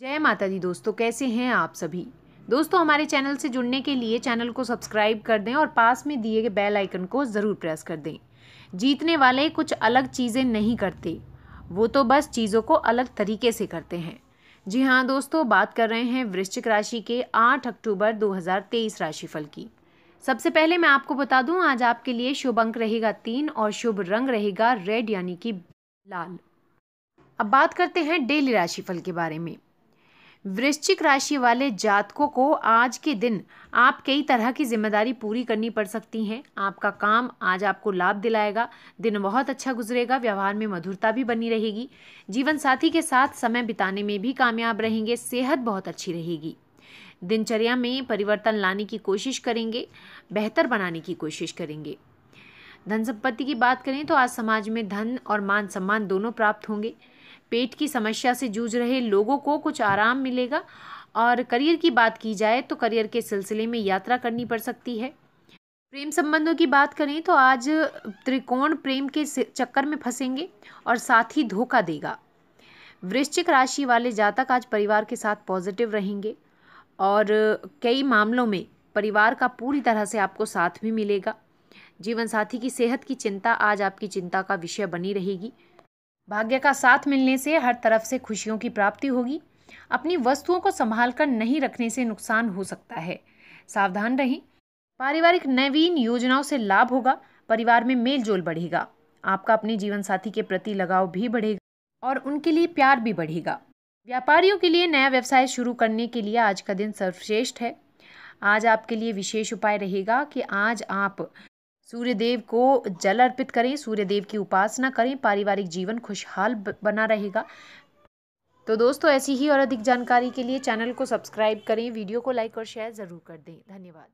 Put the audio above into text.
जय माता दी दोस्तों कैसे हैं आप सभी दोस्तों हमारे चैनल से जुड़ने के लिए चैनल को सब्सक्राइब कर दें और पास में दिए गए बेल आइकन को ज़रूर प्रेस कर दें जीतने वाले कुछ अलग चीज़ें नहीं करते वो तो बस चीज़ों को अलग तरीके से करते हैं जी हाँ दोस्तों बात कर रहे हैं वृश्चिक राशि के 8 अक्टूबर 2023 राशिफल की सबसे पहले मैं आपको बता दूं आज आपके लिए शुभ अंक रहेगा तीन और शुभ रंग रहेगा रेड यानी कि लाल अब बात करते हैं डेली राशिफल के बारे में वृश्चिक राशि वाले जातकों को आज के दिन आप कई तरह की जिम्मेदारी पूरी करनी पड़ सकती हैं आपका काम आज आपको लाभ दिलाएगा दिन बहुत अच्छा गुजरेगा व्यवहार में मधुरता भी बनी रहेगी जीवन साथी के साथ समय बिताने में भी कामयाब रहेंगे सेहत बहुत अच्छी रहेगी दिनचर्या में परिवर्तन लाने की कोशिश करेंगे बेहतर बनाने की कोशिश करेंगे धन संपत्ति की बात करें तो आज समाज में धन और मान सम्मान दोनों प्राप्त होंगे पेट की समस्या से जूझ रहे लोगों को कुछ आराम मिलेगा और करियर की बात की जाए तो करियर के सिलसिले में यात्रा करनी पड़ सकती है प्रेम संबंधों की बात करें तो आज त्रिकोण प्रेम के चक्कर में फंसेंगे और साथ ही धोखा देगा वृश्चिक राशि वाले जातक आज परिवार के साथ पॉजिटिव रहेंगे और कई मामलों में परिवार का पूरी तरह से आपको साथ भी मिलेगा जीवन साथी की सेहत की चिंता आज आपकी चिंता का विषय बनी रहेगी भाग्य का साथ मिलने से हर तरफ से खुशियों की प्राप्ति होगी अपनी वस्तुओं को संभाल कर नहीं रखने से नुकसान हो सकता है सावधान रहें पारिवारिक नवीन योजनाओं से लाभ होगा परिवार में मेल जोल बढ़ेगा आपका अपने जीवन साथी के प्रति लगाव भी बढ़ेगा और उनके लिए प्यार भी बढ़ेगा व्यापारियों के लिए नया व्यवसाय शुरू करने के लिए आज का दिन सर्वश्रेष्ठ है आज आपके लिए विशेष उपाय रहेगा कि आज आप सूर्य देव को जल अर्पित करें सूर्य देव की उपासना करें पारिवारिक जीवन खुशहाल बना रहेगा तो दोस्तों ऐसी ही और अधिक जानकारी के लिए चैनल को सब्सक्राइब करें वीडियो को लाइक और शेयर ज़रूर कर दें धन्यवाद